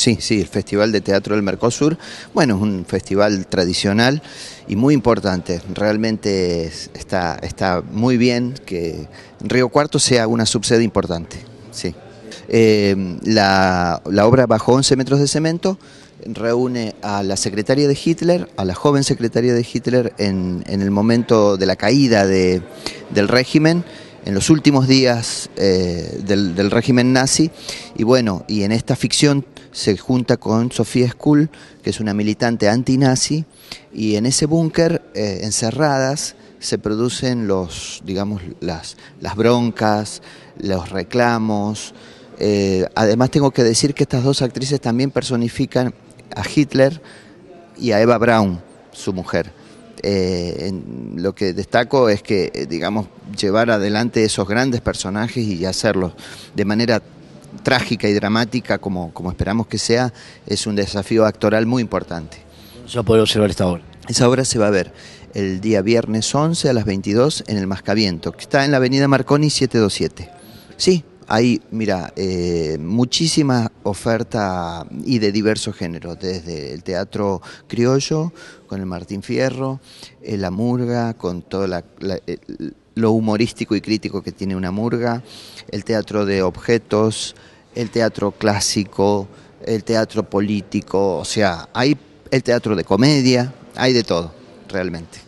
Sí, sí, el Festival de Teatro del Mercosur. Bueno, es un festival tradicional y muy importante. Realmente está, muy bien que Río Cuarto sea una subsede importante. Sí. Em, la, obra Bajo 11 metros de cemento reúne a la secretaria de Hitler, a la joven secretaria de Hitler en, el momento de la caída del régimen en los últimos días eh, del, régimen nazi. Y bueno, y en esta ficción se junta con Sofía Skull, que es una militante antinazi, y en ese búnker, eh, encerradas, se producen los, digamos, las, las broncas, los reclamos. Eh, además tengo que decir que estas dos actrices también personifican a Hitler y a Eva Braun, su mujer. lo que destaco es que, digamos, llevar adelante esos grandes personajes y hacerlos de manera trágica y dramática como, como esperamos que sea, es un desafío actoral muy importante. ¿Se puedo observar esta obra? Esa obra se va a ver el día viernes 11 a las 22 en el Mascaviento, que está en la avenida Marconi 727. Sí, hay, mira, eh, muchísima oferta y de diversos géneros, desde el teatro criollo, con el Martín Fierro, eh, la murga, con toda la, eh, lo humorístico y crítico que tiene una murga, el teatro de objetos, el teatro clásico, el teatro político, o sea, hay el teatro de comedia, hay de todo, realmente.